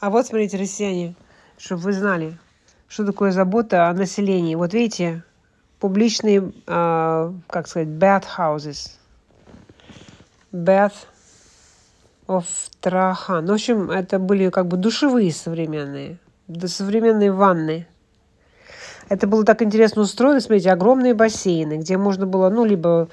А вот, смотрите, россияне, чтобы вы знали, что такое забота о населении. Вот видите, публичные, э, как сказать, bath houses. Bath of Trahan. Ну, в общем, это были как бы душевые современные, современные ванны. Это было так интересно устроено, смотрите, огромные бассейны, где можно было, ну, либо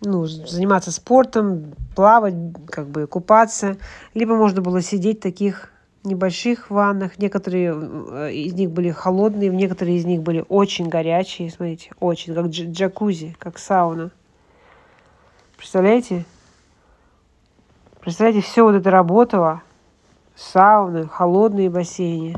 ну, заниматься спортом, плавать, как бы купаться, либо можно было сидеть в таких небольших ваннах. Некоторые э, из них были холодные, некоторые из них были очень горячие. Смотрите, очень, как джакузи, как сауна. Представляете? Представляете, все вот это работало. Сауны, холодные бассейны.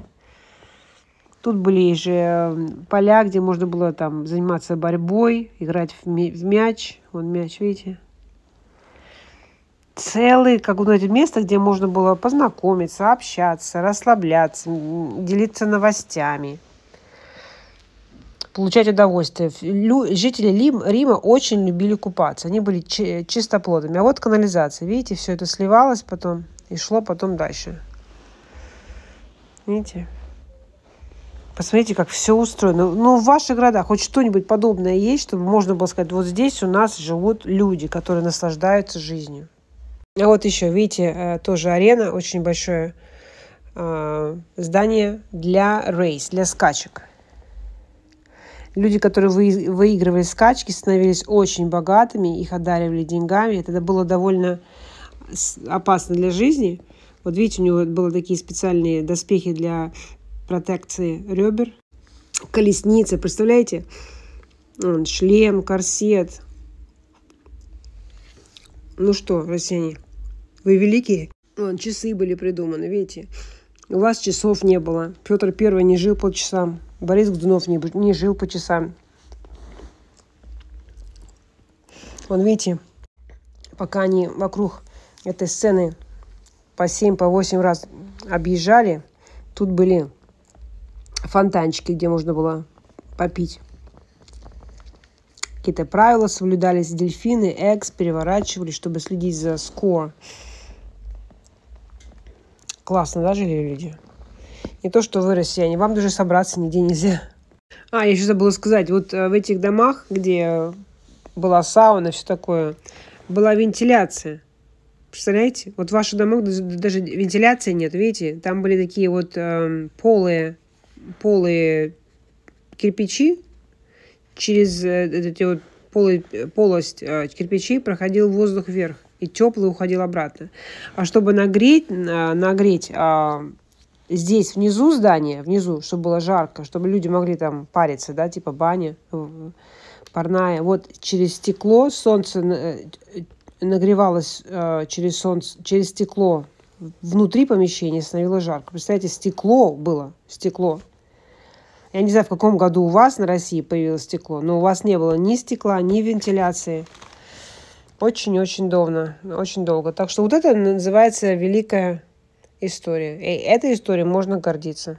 Тут были же поля, где можно было там заниматься борьбой, играть в мяч. Вон мяч, видите? целое какое-то ну, место, где можно было познакомиться, общаться, расслабляться, делиться новостями, получать удовольствие. Лю, жители Лим, Рима очень любили купаться, они были чи, чистоплодами. А вот канализация, видите, все это сливалось потом и шло потом дальше. Видите? Посмотрите, как все устроено. Ну, в ваших городах хоть что-нибудь подобное есть, чтобы можно было сказать, вот здесь у нас живут люди, которые наслаждаются жизнью. А вот еще, видите, э, тоже арена, очень большое а, здание для рейс, для скачек. Люди, которые выигрывали скачки, становились очень богатыми, их одаривали деньгами. Это было довольно опасно для жизни. Вот видите, у него были такие специальные доспехи для протекции ребер. Колесница, представляете? Шлем, корсет. Ну что, россияне, вы великие. Вон, часы были придуманы, видите. У вас часов не было. Петр Первый не жил по часам. Борис Годунов не, не жил по часам. Вон, видите, пока они вокруг этой сцены по 7, по 8 раз объезжали, тут были фонтанчики, где можно было попить. Какие-то правила соблюдались. Дельфины, экс переворачивали, чтобы следить за скор. Классно, да, жили люди? Не то, что вы россияне, вам даже собраться нигде нельзя. А, я еще забыла сказать, вот э, в этих домах, где была сауна, все такое, была вентиляция. Представляете? Вот в ваших домах даже вентиляции нет, видите? Там были такие вот э, полые, полые кирпичи. Через э, эти вот полые, э, полость э, кирпичей проходил воздух вверх и теплый уходил обратно. А чтобы нагреть, э, нагреть а, здесь внизу здания, внизу, чтобы было жарко, чтобы люди могли там париться, да, типа баня, э, парная. Вот через стекло солнце э, нагревалось через солнце, через стекло внутри помещения становилось жарко. Представляете, стекло было, стекло. Я не знаю, в каком году у вас на России появилось стекло, но у вас не было ни стекла, ни вентиляции. Очень-очень долго, очень долго. Так что вот это называется великая история. И этой историей можно гордиться.